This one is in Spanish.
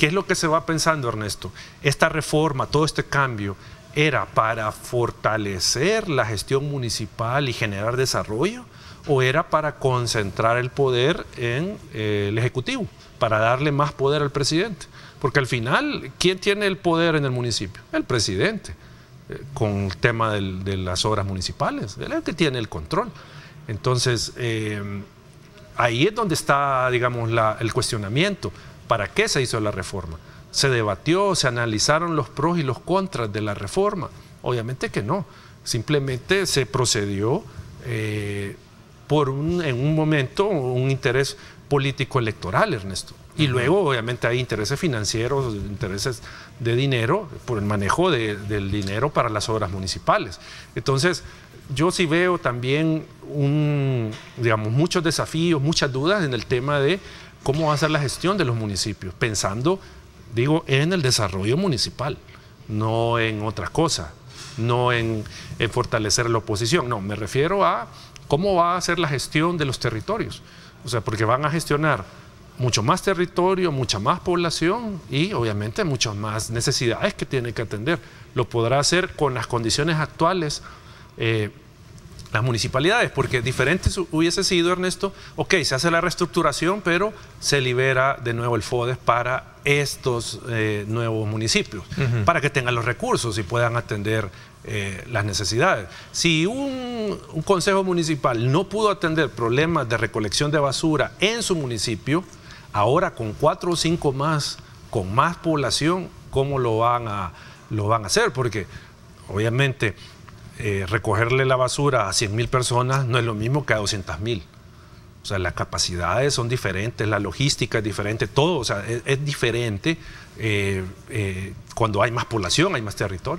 ¿Qué es lo que se va pensando, Ernesto? Esta reforma, todo este cambio, ¿era para fortalecer la gestión municipal y generar desarrollo? ¿O era para concentrar el poder en eh, el Ejecutivo, para darle más poder al presidente? Porque al final, ¿quién tiene el poder en el municipio? El presidente, eh, con el tema de las obras municipales, él es el que tiene el control. Entonces, eh, ahí es donde está, digamos, el cuestionamiento. ¿Para qué se hizo la reforma? ¿Se debatió, se analizaron los pros y los contras de la reforma? Obviamente que no. Simplemente se procedió eh, por un, en un momento un interés político electoral, Ernesto. Y luego, obviamente, hay intereses financieros, intereses de dinero, por el manejo del dinero para las obras municipales. Entonces, yo sí veo también un, digamos, muchos desafíos, muchas dudas en el tema de cómo va a ser la gestión de los municipios, pensando, digo, en el desarrollo municipal, no en otra cosa, no en, fortalecer la oposición, no, me refiero a cómo va a ser la gestión de los territorios, o sea, porque van a gestionar mucho más territorio, mucha más población y obviamente muchas más necesidades que tienen que atender. Lo podrá hacer con las condiciones actuales. Eh, las municipalidades, porque diferente hubiese sido, Ernesto, ok, se hace la reestructuración, pero se libera de nuevo el FODES para estos eh, nuevos municipios, para que tengan los recursos y puedan atender eh, las necesidades. Si un, un, consejo municipal no pudo atender problemas de recolección de basura en su municipio, ahora con cuatro o cinco más, con más población, ¿cómo lo van a, lo van a hacer? Porque obviamente eh, recogerle la basura a 100.000 personas no es lo mismo que a 200.000. O sea, las capacidades son diferentes, la logística es diferente, todo, o sea, es, diferente eh, eh, cuando hay más población, hay más territorio.